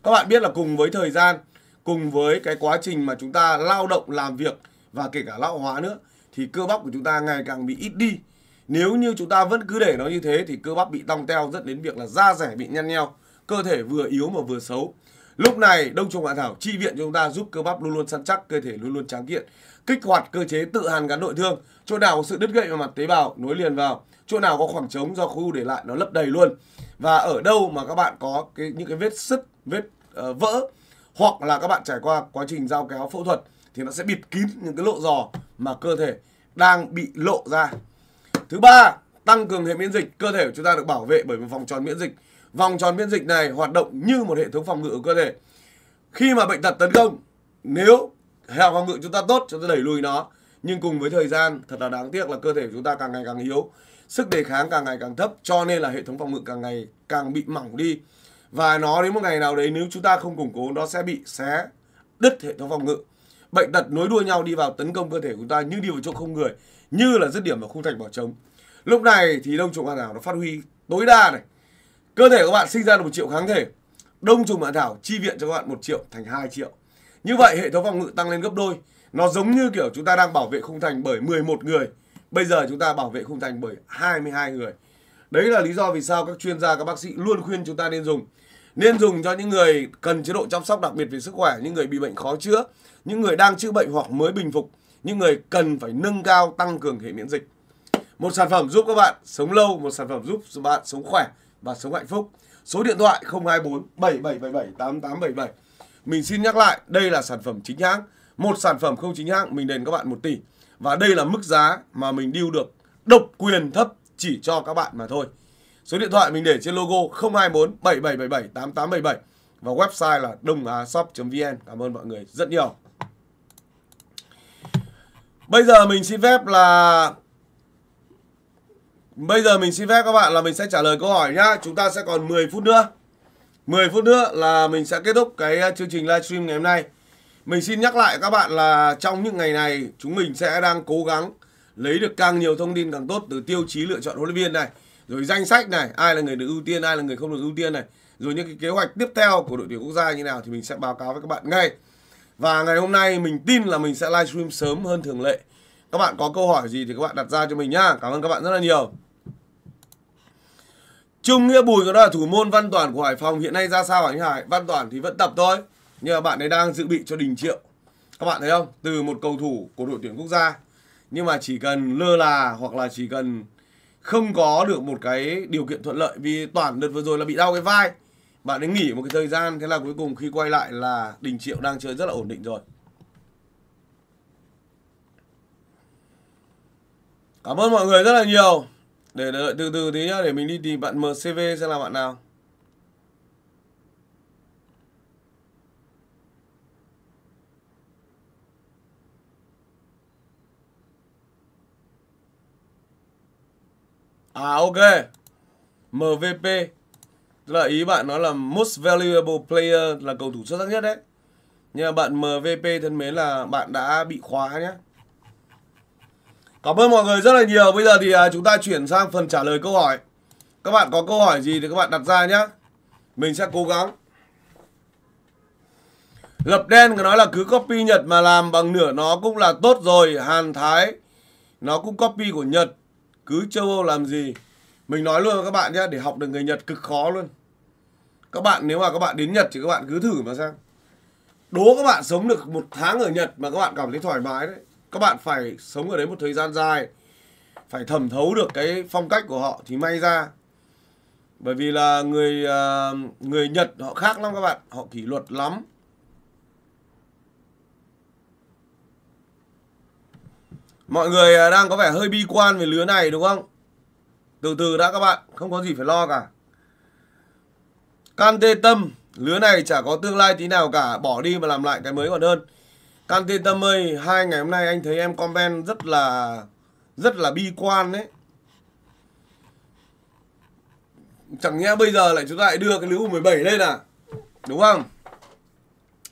Các bạn biết là cùng với thời gian, cùng với cái quá trình mà chúng ta lao động làm việc và kể cả lão hóa nữa thì cơ bắp của chúng ta ngày càng bị ít đi nếu như chúng ta vẫn cứ để nó như thế thì cơ bắp bị tong teo dẫn đến việc là da rẻ bị nhăn nheo cơ thể vừa yếu mà vừa xấu lúc này đông trùng hạ thảo chi viện cho chúng ta giúp cơ bắp luôn luôn săn chắc cơ thể luôn luôn tráng kiện kích hoạt cơ chế tự hàn gắn nội thương chỗ nào có sự đứt gãy vào mặt tế bào nối liền vào chỗ nào có khoảng trống do khối u để lại nó lấp đầy luôn và ở đâu mà các bạn có cái những cái vết sứt vết uh, vỡ hoặc là các bạn trải qua quá trình giao kéo phẫu thuật thì nó sẽ bịt kín những cái lộ giò mà cơ thể đang bị lộ ra. Thứ ba, tăng cường hệ miễn dịch, cơ thể của chúng ta được bảo vệ bởi một vòng tròn miễn dịch. Vòng tròn miễn dịch này hoạt động như một hệ thống phòng ngự của cơ thể. Khi mà bệnh tật tấn công, nếu hệ phòng ngự chúng ta tốt, chúng ta đẩy lùi nó. Nhưng cùng với thời gian, thật là đáng tiếc là cơ thể của chúng ta càng ngày càng yếu, sức đề kháng càng ngày càng thấp, cho nên là hệ thống phòng ngự càng ngày càng bị mỏng đi. Và nó đến một ngày nào đấy nếu chúng ta không củng cố nó sẽ bị xé đứt hệ thống phòng ngự bệnh tật nối đuôi nhau đi vào tấn công cơ thể của ta như đi vào chỗ không người như là dứt điểm ở khung thành bỏ trống lúc này thì đông trùng hạ thảo nó phát huy tối đa này cơ thể các bạn sinh ra được một triệu kháng thể đông trùng hạ thảo chi viện cho các bạn một triệu thành 2 triệu như vậy hệ thống phòng ngự tăng lên gấp đôi nó giống như kiểu chúng ta đang bảo vệ khung thành bởi 11 người bây giờ chúng ta bảo vệ khung thành bởi 22 người đấy là lý do vì sao các chuyên gia các bác sĩ luôn khuyên chúng ta nên dùng nên dùng cho những người cần chế độ chăm sóc đặc biệt về sức khỏe, những người bị bệnh khó chữa, những người đang chữa bệnh hoặc mới bình phục, những người cần phải nâng cao tăng cường hệ miễn dịch. Một sản phẩm giúp các bạn sống lâu, một sản phẩm giúp bạn sống khỏe và sống hạnh phúc. Số điện thoại 024 7777 8877. Mình xin nhắc lại, đây là sản phẩm chính hãng. Một sản phẩm không chính hãng mình đền các bạn 1 tỷ. Và đây là mức giá mà mình điêu được độc quyền thấp chỉ cho các bạn mà thôi. Số điện thoại mình để trên logo 024 7777 8877 và website là đông á shop vn Cảm ơn mọi người rất nhiều. Bây giờ mình xin phép là Bây giờ mình xin phép các bạn là mình sẽ trả lời câu hỏi nhá. Chúng ta sẽ còn 10 phút nữa. 10 phút nữa là mình sẽ kết thúc cái ờ, chương trình livestream ngày hôm nay. Mình xin nhắc lại các bạn là trong những ngày này chúng mình sẽ đang cố gắng lấy được càng nhiều thông tin càng tốt từ tiêu chí lựa chọn huấn luyện viên này rồi danh sách này ai là người được ưu tiên ai là người không được ưu tiên này rồi những cái kế hoạch tiếp theo của đội tuyển quốc gia như nào thì mình sẽ báo cáo với các bạn ngay và ngày hôm nay mình tin là mình sẽ livestream sớm hơn thường lệ các bạn có câu hỏi gì thì các bạn đặt ra cho mình nhá cảm ơn các bạn rất là nhiều Trung Nghĩa Bùi có đó là thủ môn Văn Toàn của Hải Phòng hiện nay ra sao anh Hải? Văn Toàn thì vẫn tập thôi. Nhưng mà bạn ấy đang dự bị cho Đình Triệu. Các bạn thấy không? Từ một cầu thủ của đội tuyển quốc gia. Nhưng mà chỉ cần lơ là hoặc là chỉ cần không có được một cái điều kiện thuận lợi vì toàn đợt vừa rồi là bị đau cái vai bạn ấy nghỉ một cái thời gian thế là cuối cùng khi quay lại là đình triệu đang chơi rất là ổn định rồi cảm ơn mọi người rất là nhiều để đợi từ từ tí nhá để mình đi tìm bạn mcv xem là bạn nào À ok. MVP tức là ý bạn nói là most valuable player là cầu thủ xuất sắc nhất đấy. Nhưng mà bạn MVP thân mến là bạn đã bị khóa nhé. Cảm ơn mọi người rất là nhiều. Bây giờ thì à, chúng ta chuyển sang phần trả lời câu hỏi. Các bạn có câu hỏi gì thì các bạn đặt ra nhé. Mình sẽ cố gắng. Lập đen có nói là cứ copy Nhật mà làm bằng nửa nó cũng là tốt rồi. Hàn Thái nó cũng copy của Nhật cứ châu Âu làm gì mình nói luôn các bạn nhé để học được người Nhật cực khó luôn các bạn nếu mà các bạn đến Nhật thì các bạn cứ thử mà xem đố các bạn sống được một tháng ở Nhật mà các bạn cảm thấy thoải mái đấy các bạn phải sống ở đấy một thời gian dài phải thẩm thấu được cái phong cách của họ thì may ra bởi vì là người à, người Nhật họ khác lắm các bạn họ kỷ luật lắm Mọi người à, đang có vẻ hơi bi quan về lứa này đúng không? Từ từ đã các bạn, không có gì phải lo cả. Can tê tâm, lứa này chả có tương lai tí nào cả, bỏ đi mà làm lại cái mới còn hơn. Can tê tâm ơi, hai ngày hôm nay anh thấy em comment rất là rất là bi quan đấy. Chẳng nhẽ bây giờ lại chúng ta lại đưa cái lứa 17 lên à? Đúng không?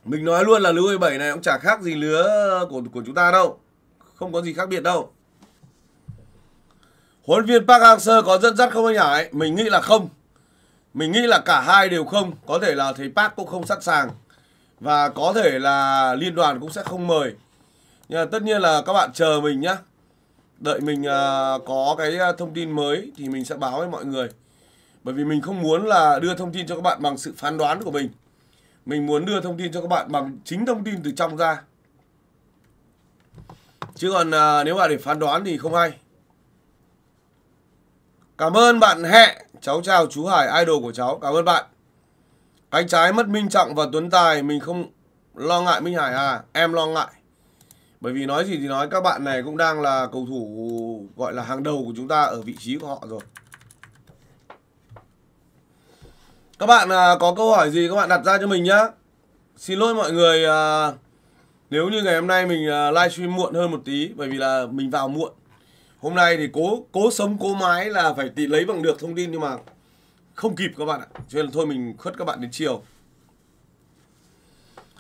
Mình nói luôn là lứa 17 này cũng chả khác gì lứa của của chúng ta đâu không có gì khác biệt đâu huấn viên Park Hang Seo có dẫn dắt không anh Hải mình nghĩ là không mình nghĩ là cả hai đều không có thể là thầy Park cũng không sẵn sàng và có thể là liên đoàn cũng sẽ không mời nhưng tất nhiên là các bạn chờ mình nhá đợi mình à, có cái à, thông tin mới thì mình sẽ báo với mọi người bởi vì mình không muốn là đưa thông tin cho các bạn bằng sự phán đoán của mình mình muốn đưa thông tin cho các bạn bằng chính thông tin từ trong ra chứ còn à, nếu bạn để phán đoán thì không hay cảm ơn bạn hẹ cháu chào chú hải idol của cháu cảm ơn bạn cánh trái mất minh trọng và tuấn tài mình không lo ngại minh hải à em lo ngại bởi vì nói gì thì nói các bạn này cũng đang là cầu thủ gọi là hàng đầu của chúng ta ở vị trí của họ rồi các bạn à, có câu hỏi gì các bạn đặt ra cho mình nhá xin lỗi mọi người à, nếu như ngày hôm nay mình à, livestream muộn hơn một tí bởi vì là mình vào muộn hôm nay thì cố cố sống cố mái là phải tí lấy bằng được thông tin nhưng mà không kịp các bạn ạ cho nên là thôi mình khuất các bạn đến chiều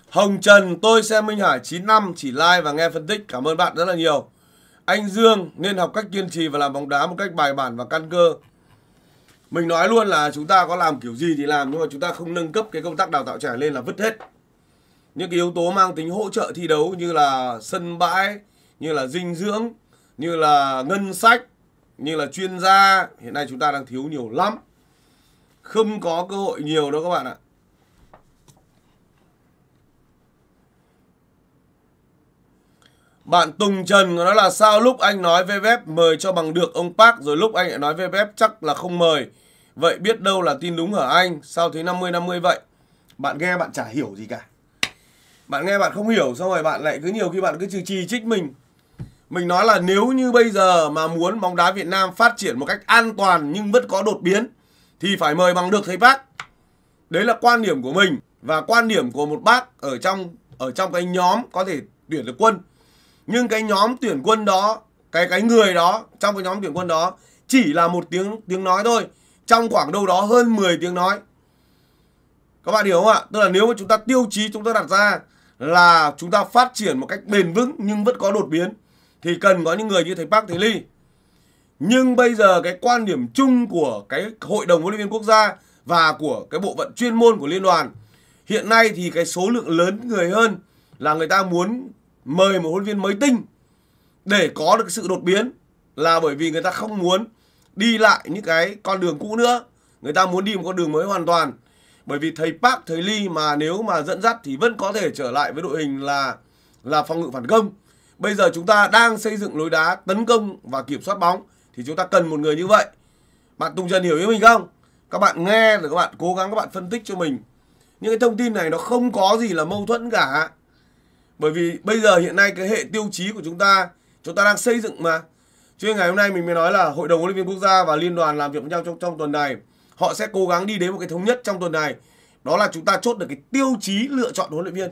Hồng Trần tôi xem Minh Hải 9 năm chỉ like và nghe phân tích cảm ơn bạn rất là nhiều anh Dương nên học cách kiên trì và làm bóng đá một cách bài bản và căn cơ mình nói luôn là chúng ta có làm kiểu gì thì làm nhưng mà chúng ta không nâng cấp cái công tác đào tạo trẻ lên là vứt hết những cái yếu tố mang tính hỗ trợ thi đấu như là sân bãi như là dinh dưỡng như là ngân sách như là chuyên gia hiện nay chúng ta đang thiếu nhiều lắm không có cơ hội nhiều đâu các bạn ạ Bạn Tùng Trần nói là sao lúc anh nói VFF mời cho bằng được ông Park rồi lúc anh lại nói VFF chắc là không mời. Vậy biết đâu là tin đúng ở anh? Sao thế 50-50 vậy? Bạn nghe bạn chả hiểu gì cả bạn nghe bạn không hiểu xong rồi bạn lại cứ nhiều khi bạn cứ trừ trì trích mình mình nói là nếu như bây giờ mà muốn bóng đá Việt Nam phát triển một cách an toàn nhưng vẫn có đột biến thì phải mời bằng được thầy bác đấy là quan điểm của mình và quan điểm của một bác ở trong ở trong cái nhóm có thể tuyển được quân nhưng cái nhóm tuyển quân đó cái cái người đó trong cái nhóm tuyển quân đó chỉ là một tiếng tiếng nói thôi trong khoảng đâu đó hơn 10 tiếng nói các bạn hiểu không ạ tức là nếu mà chúng ta tiêu chí chúng ta đặt ra là chúng ta phát triển một cách bền vững nhưng vẫn có đột biến thì cần có những người như thầy Park thầy Ly. Nhưng bây giờ cái quan điểm chung của cái hội đồng huấn luyện viên quốc gia và của cái bộ phận chuyên môn của liên đoàn hiện nay thì cái số lượng lớn người hơn là người ta muốn mời một huấn luyện viên mới tinh để có được sự đột biến là bởi vì người ta không muốn đi lại những cái con đường cũ nữa người ta muốn đi một con đường mới hoàn toàn bởi vì thầy Park thầy Lee mà nếu mà dẫn dắt thì vẫn có thể trở lại với đội hình là là phòng ngự phản công bây giờ chúng ta đang xây dựng lối đá tấn công và kiểm soát bóng thì chúng ta cần một người như vậy bạn Tùng Trần hiểu ý mình không các bạn nghe rồi các bạn cố gắng các bạn phân tích cho mình những cái thông tin này nó không có gì là mâu thuẫn cả bởi vì bây giờ hiện nay cái hệ tiêu chí của chúng ta chúng ta đang xây dựng mà cho nên ngày hôm nay mình mới nói là hội đồng huấn luyện viên quốc gia và liên đoàn làm việc với nhau trong trong tuần này họ sẽ cố gắng đi đến một cái thống nhất trong tuần này đó là chúng ta chốt được cái tiêu chí lựa chọn huấn luyện viên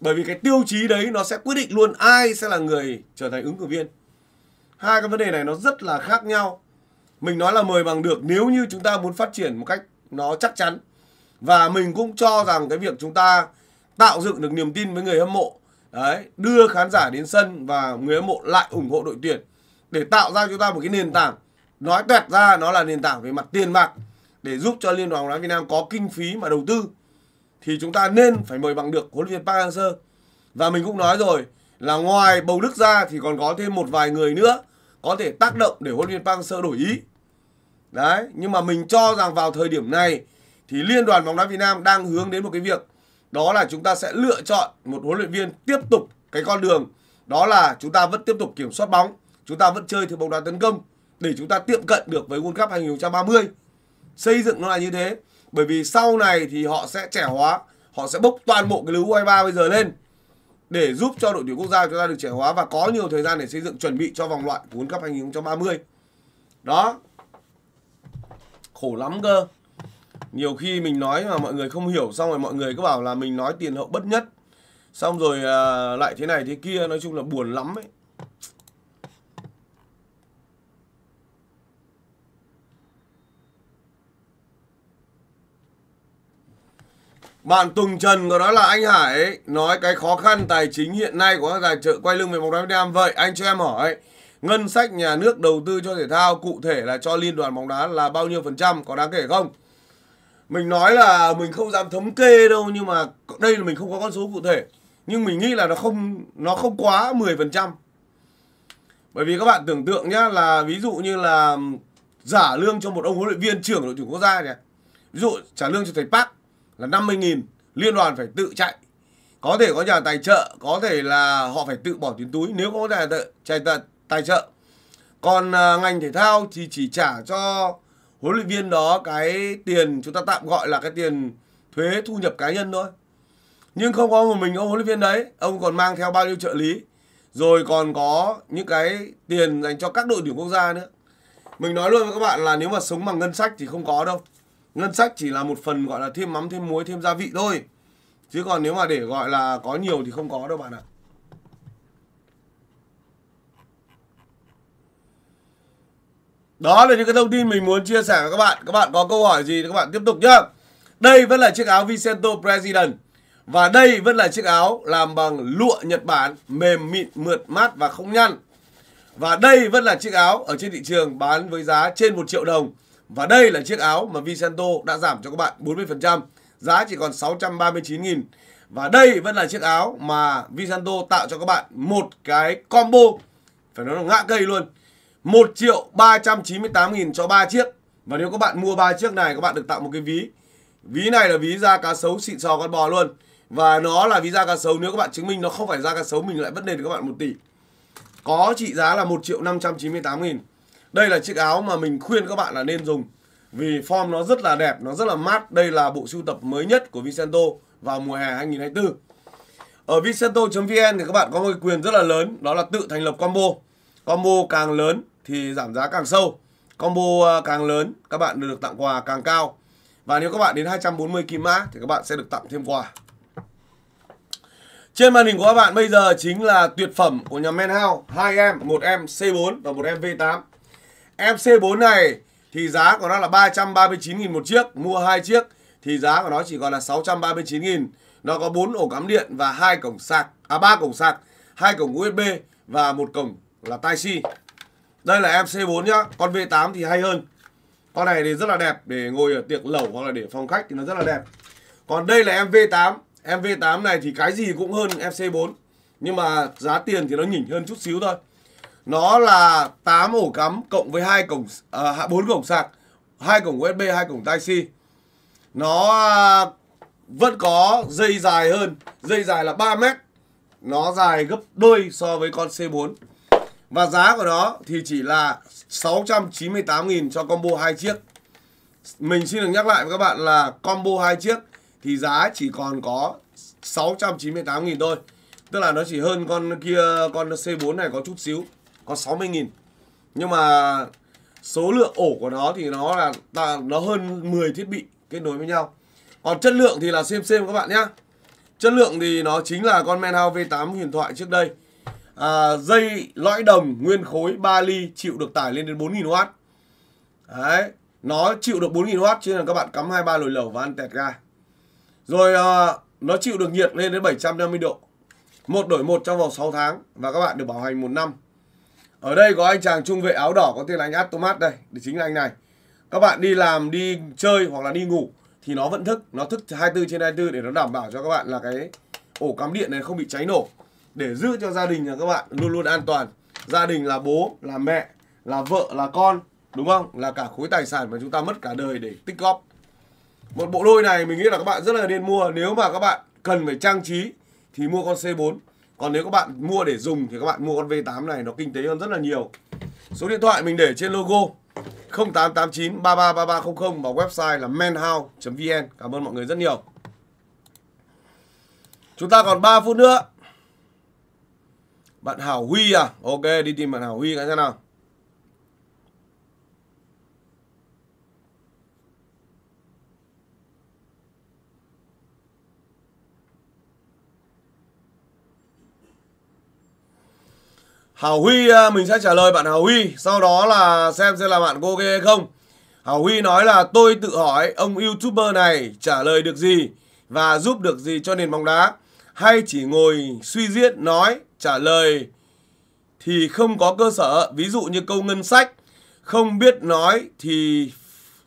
bởi vì cái tiêu chí đấy nó sẽ quyết định luôn ai sẽ là người trở thành ứng cử viên hai cái vấn đề này nó rất là khác nhau mình nói là mời bằng được nếu như chúng ta muốn phát triển một cách nó chắc chắn và mình cũng cho rằng cái việc chúng ta tạo dựng được niềm tin với người hâm mộ đấy đưa khán giả đến sân và người hâm mộ lại ủng hộ đội tuyển để tạo ra chúng ta một cái nền tảng nói tuyệt ra nó là nền tảng về mặt tiền bạc để giúp cho Liên đoàn bóng đá Việt Nam có kinh phí mà đầu tư thì chúng ta nên phải mời bằng được huấn luyện viên Park Hang-seo. Và mình cũng nói rồi là ngoài Bầu Đức ra thì còn có thêm một vài người nữa có thể tác động để huấn luyện viên Park Hang-seo đổi ý. Đấy, nhưng mà mình cho rằng vào thời điểm này thì Liên đoàn bóng đá Việt Nam đang hướng đến một cái việc đó là chúng ta sẽ lựa chọn một huấn luyện viên tiếp tục cái con đường đó là chúng ta vẫn tiếp tục kiểm soát bóng, chúng ta vẫn chơi theo bóng đá tấn công để chúng ta tiệm cận được với World Cup 2030 xây dựng nó là như thế bởi vì sau này thì họ sẽ trẻ hóa họ sẽ bốc toàn bộ cái lứa U23 bây giờ lên để giúp cho đội tuyển quốc gia chúng ta được trẻ hóa và có nhiều thời gian để xây dựng chuẩn bị cho vòng loại của World Cup 2030 đó khổ lắm cơ nhiều khi mình nói mà mọi người không hiểu xong rồi mọi người cứ bảo là mình nói tiền hậu bất nhất xong rồi à, lại thế này thế kia nói chung là buồn lắm ấy Bạn Tùng Trần có nói là anh Hải nói cái khó khăn tài chính hiện nay của các giải trợ quay lưng về bóng đá Việt Nam. Vậy anh cho em hỏi, ngân sách nhà nước đầu tư cho thể thao cụ thể là cho liên đoàn bóng đá là bao nhiêu phần trăm có đáng kể không? Mình nói là mình không dám thống kê đâu nhưng mà đây là mình không có con số cụ thể. Nhưng mình nghĩ là nó không nó không quá 10%. Bởi vì các bạn tưởng tượng nhá là ví dụ như là giả ừ, lương cho một ông huấn luyện viên trưởng đội tuyển quốc gia này. Ví dụ trả lương cho thầy Park là 50.000 liên đoàn phải tự chạy có thể có nhà tài trợ có thể là họ phải tự bỏ tiền túi nếu có nhà tài trợ tài trợ còn à, ngành thể thao thì chỉ trả cho huấn luyện viên đó cái tiền chúng ta tạm gọi là cái tiền thuế thu nhập cá nhân thôi nhưng không có một mình ông huấn luyện viên đấy ông còn mang theo bao nhiêu trợ lý rồi còn có những cái tiền dành cho các đội tuyển quốc gia nữa mình nói luôn với các bạn là nếu mà sống bằng ngân sách thì không có đâu ngân sách chỉ là một phần gọi là thêm mắm thêm muối thêm gia vị thôi chứ còn nếu mà để gọi là có nhiều thì không có đâu bạn ạ đó là những cái thông tin mình muốn chia sẻ với các bạn các bạn có câu hỏi gì thì các bạn tiếp tục nhá đây vẫn là chiếc áo Vicento President và đây vẫn là chiếc áo làm bằng lụa Nhật Bản mềm mịn mượt mát và không nhăn và đây vẫn là chiếc áo ở trên thị trường bán với giá trên 1 triệu đồng và đây là chiếc áo mà Vicento đã giảm cho các bạn 40%, giá chỉ còn 639.000. Và đây vẫn là chiếc áo mà Vicento tạo cho các bạn một cái combo phải nói là ngã cây luôn. 1 triệu 398 nghìn cho 3 chiếc. Và nếu các bạn mua 3 chiếc này các bạn được tặng một cái ví. Ví này là ví da cá sấu xịn sò con bò luôn. Và nó là ví da cá sấu nếu các bạn chứng minh nó không phải da cá sấu mình lại vất nền cho các bạn 1 tỷ. Có trị giá là 1 triệu 598 nghìn. Đây là chiếc áo mà mình khuyên các bạn là nên dùng vì form nó rất là đẹp, nó rất là mát. Đây là bộ sưu tập mới nhất của Vicento vào mùa hè 2024. Ở vicento.vn thì các bạn có một quyền rất là lớn đó là tự thành lập combo. Combo càng lớn thì giảm giá càng sâu. Combo à, càng lớn các bạn được tặng quà càng cao. Và nếu các bạn đến 240 kim mã thì các bạn sẽ được tặng thêm quà. Trên màn hình của các bạn bây giờ chính là tuyệt phẩm của nhà Men House, hai em, một em C4 và một em V8. FC4 này thì giá của nó là 339.000 một chiếc, mua hai chiếc thì giá của nó chỉ còn là 639.000. Nó có 4 ổ cắm điện và hai cổng sạc, à 3 cổng sạc, hai cổng USB và một cổng là Type-C. Đây là MC4 nhá, con V8 thì hay hơn. Con này thì rất là đẹp để ngồi ở tiệc lẩu hoặc là để phòng khách thì nó rất là đẹp. Còn đây là MV8, MV8 này thì cái gì cũng hơn MC4 nhưng mà giá tiền thì nó nhỉnh hơn chút xíu thôi nó là 8 ổ cắm cộng với hai cổng à, 4 cổng sạc, hai cổng USB, hai cổng Type-C. Nó à, vẫn có dây dài hơn, dây dài là 3 mét. Nó dài gấp đôi so với con C4. Và giá của nó thì chỉ là 698.000 cho combo hai chiếc. Mình xin được nhắc lại với các bạn là combo hai chiếc thì giá chỉ còn có 698.000 thôi. Tức là nó chỉ hơn con kia con C4 này có chút xíu có 60.000 nhưng mà số lượng ổ của nó thì nó là ta nó hơn 10 thiết bị kết nối với nhau còn chất lượng thì là xem xem các bạn nhé chất lượng thì nó chính là con Manhao V8 huyền thoại trước đây à, dây lõi đồng nguyên khối 3 ly chịu được tải lên đến 4.000W đấy nó chịu được 4.000W chứ là các bạn cắm 23 lồi lẩu và ăn tẹt ga rồi à, nó chịu được nhiệt lên đến 750 độ một đổi một trong vòng 6 tháng và các bạn được bảo hành một năm ở đây có anh chàng trung vệ áo đỏ có tên là anh Atomat đây, thì chính là anh này. Các bạn đi làm, đi chơi hoặc là đi ngủ thì nó vẫn thức, nó thức 24 trên 24 để nó đảm bảo cho các bạn là cái ổ cắm điện này không bị cháy nổ để giữ cho gia đình nhà các bạn luôn luôn an toàn. Gia đình là bố, là mẹ, là vợ, là con, đúng không? Là cả khối tài sản mà chúng ta mất cả đời để tích góp. Một bộ đôi này mình nghĩ là các bạn rất là nên mua nếu mà các bạn cần phải trang trí thì mua con C4 còn nếu các bạn mua để dùng thì các bạn mua con V8 này nó kinh tế hơn rất là nhiều số điện thoại mình để trên logo 0889 333300 và website là manhouse.vn cảm ơn mọi người rất nhiều chúng ta còn 3 phút nữa bạn Hảo Huy à ok đi tìm bạn Hảo Huy cái nào Hảo Huy à, mình sẽ trả lời bạn Hảo Huy Sau đó là xem xem là bạn Goge hay không Hảo Huy nói là tôi tự hỏi ông YouTuber này trả lời được gì Và giúp được gì cho nền bóng đá Hay chỉ ngồi suy diễn nói trả lời Thì không có cơ sở Ví dụ như câu ngân sách Không biết nói thì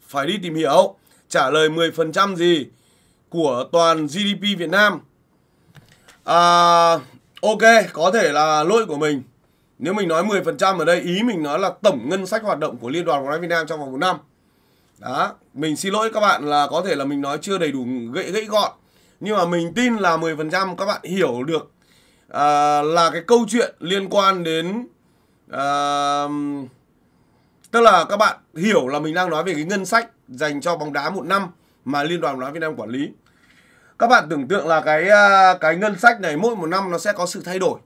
phải đi tìm hiểu Trả lời 10% gì của toàn GDP Việt Nam à, Ok có thể là lỗi của mình nếu mình nói 10% ở đây ý mình nói là tổng ngân sách hoạt động của Liên đoàn bóng đá Việt Nam trong vòng một năm. Đó, mình xin lỗi các bạn là có thể là mình nói chưa đầy đủ gãy gãy gọn. Nhưng mà mình tin là 10% các bạn hiểu được à, là cái câu chuyện liên quan đến à, tức là các bạn hiểu là mình đang nói về cái ngân sách dành cho bóng đá một năm mà Liên đoàn bóng đá Việt Nam quản lý. Các bạn tưởng tượng là cái à, cái ngân sách này mỗi một năm nó sẽ có sự thay đổi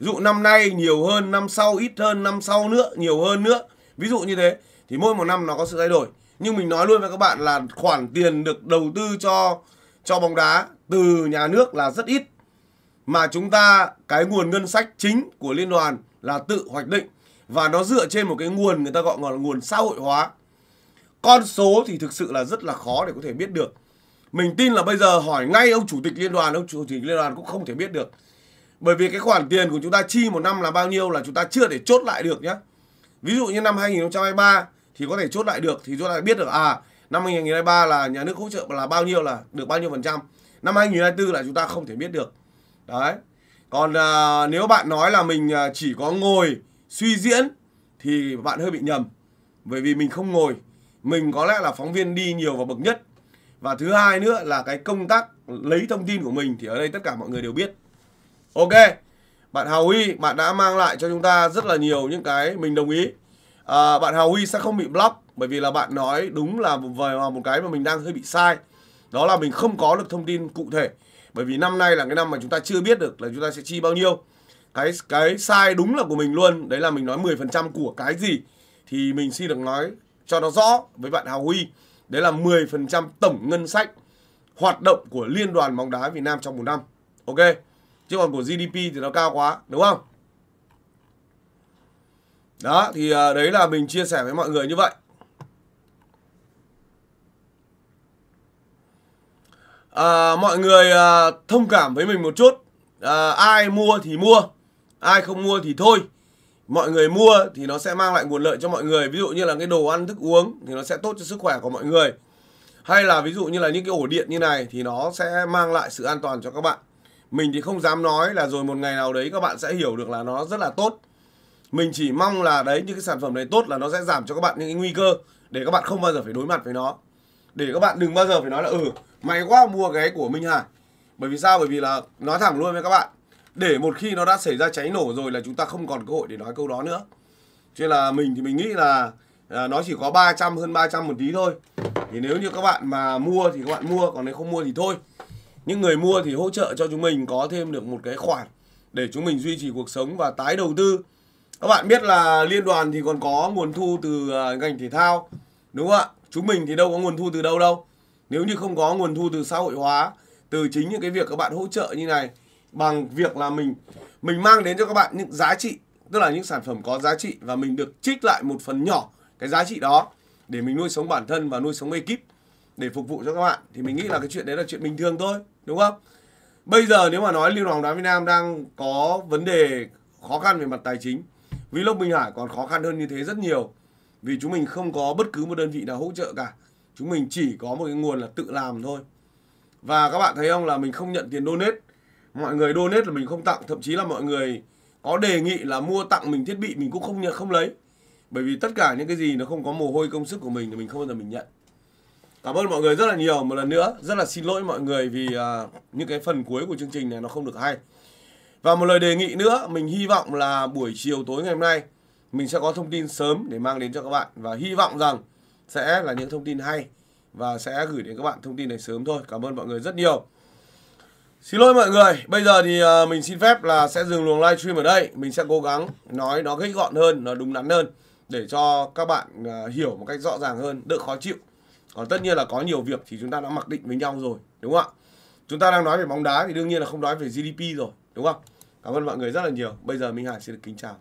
dụ năm nay nhiều hơn năm sau ít hơn năm sau nữa nhiều hơn nữa ví dụ như thế thì mỗi một năm nó có sự thay đổi nhưng mình nói luôn với các bạn là khoản tiền được đầu tư cho cho bóng đá từ nhà nước là rất ít mà chúng ta cái nguồn ngân sách chính của liên đoàn là tự hoạch định và nó dựa trên một cái nguồn người ta gọi là nguồn xã hội hóa con số thì thực sự là rất là khó để có thể biết được mình tin là bây giờ hỏi ngay ông chủ tịch liên đoàn ông chủ tịch liên đoàn cũng không thể biết được bởi vì cái khoản tiền của chúng ta chi một năm là bao nhiêu là chúng ta chưa thể chốt lại được nhé. Ví dụ như năm 2023 thì có thể chốt lại được thì chúng ta biết được à năm 2023 là nhà nước hỗ trợ là bao nhiêu là được bao nhiêu phần trăm. Năm 2024 là chúng ta không thể biết được. Đấy. Còn à, nếu bạn nói là mình à, chỉ có ngồi suy diễn thì bạn hơi bị nhầm. Bởi vì mình không ngồi, mình có lẽ là phóng viên đi nhiều và bậc nhất. Và thứ hai nữa là cái công tác lấy thông tin của mình thì ở đây tất cả mọi người đều biết ok bạn Hào Huy bạn đã mang lại cho chúng ta rất là nhiều những cái mình đồng ý à, bạn Hào Huy sẽ không bị block bởi vì là bạn nói đúng là về à, một cái mà mình đang hơi bị sai đó là mình không có được thông tin cụ thể bởi vì năm nay là cái năm mà chúng ta chưa biết được là chúng ta sẽ chi bao nhiêu cái cái sai đúng là của mình luôn đấy là mình nói 10% của cái gì thì mình xin được nói cho nó rõ với bạn Hào Huy đấy là 10% tổng ngân sách hoạt động của Liên đoàn bóng đá Việt Nam trong một năm ok chứ còn của GDP thì nó cao quá đúng không đó thì à, đấy là mình chia sẻ với mọi người như vậy à, mọi người à, thông cảm với mình một chút à, ai mua thì mua ai không mua thì thôi mọi người mua thì nó sẽ mang lại nguồn lợi cho mọi người ví dụ như là cái đồ ăn thức uống thì nó sẽ tốt cho sức khỏe của mọi người hay là ví dụ như là những cái ổ điện như này thì nó sẽ mang lại sự an toàn cho các bạn mình thì không dám nói là rồi một ngày nào đấy các bạn sẽ hiểu được là nó rất là tốt mình chỉ mong là đấy những cái sản phẩm này tốt là nó sẽ giảm cho các bạn những cái nguy cơ để các bạn không bao giờ phải đối mặt với nó để các bạn đừng bao giờ phải nói là ừ mày quá mua cái của minh hải bởi vì sao bởi vì là nói thẳng luôn với các bạn để một khi nó đã xảy ra cháy nổ rồi là chúng ta không còn cơ hội để nói câu đó nữa cho nên là mình thì mình nghĩ là à, nó chỉ có 300 hơn 300 một tí thôi thì nếu như các bạn mà mua thì các bạn mua còn nếu không mua thì thôi những người mua thì hỗ trợ cho chúng mình có thêm được một cái khoản để chúng mình duy trì cuộc sống và tái đầu tư các bạn biết là liên đoàn thì còn có nguồn thu từ à, ngành thể thao đúng không ạ chúng mình thì đâu có nguồn thu từ đâu đâu nếu như không có nguồn thu từ xã hội hóa từ chính những cái việc các bạn hỗ trợ như này bằng việc là mình mình mang đến cho các bạn những giá trị tức là những sản phẩm có giá trị và mình được trích lại một phần nhỏ cái giá trị đó để mình nuôi sống bản thân và nuôi sống ekip để phục vụ cho các bạn thì mình nghĩ là cái chuyện đấy là chuyện bình thường thôi đúng không bây giờ nếu mà nói liên đoàn đá việt nam đang có vấn đề khó khăn về mặt tài chính vlog minh hải còn khó khăn hơn như thế rất nhiều vì chúng mình không có bất cứ một đơn vị nào hỗ trợ cả chúng mình chỉ có một cái nguồn là tự làm thôi và các bạn thấy không là mình không nhận tiền donate mọi người donate là mình không tặng thậm chí là mọi người có đề nghị là mua tặng mình thiết bị mình cũng không nhận không lấy bởi vì tất cả những cái gì nó không có mồ hôi công sức của mình thì mình không bao giờ mình nhận cảm ơn mọi người rất là nhiều một lần nữa rất là xin lỗi mọi người vì uh, những cái phần cuối của chương trình này nó không được hay và một lời đề nghị nữa mình hy vọng là buổi chiều tối ngày hôm nay mình sẽ có thông tin sớm để mang đến cho các bạn và hy vọng rằng sẽ là những thông tin hay và sẽ gửi đến các bạn thông tin này sớm thôi cảm ơn mọi người rất nhiều Xin lỗi mọi người, bây giờ thì à, mình xin phép là sẽ dừng luồng live stream ở đây Mình sẽ cố gắng nói nó gãy gọn hơn, nó đúng đắn hơn Để cho các bạn à, hiểu một cách rõ ràng hơn, đỡ khó chịu còn ờ, tất nhiên là có nhiều việc thì chúng ta đã mặc định với nhau rồi đúng không ạ chúng ta đang nói về bóng đá thì đương nhiên là không nói về gdp rồi đúng không cảm ơn mọi người rất là nhiều bây giờ minh hải xin được kính chào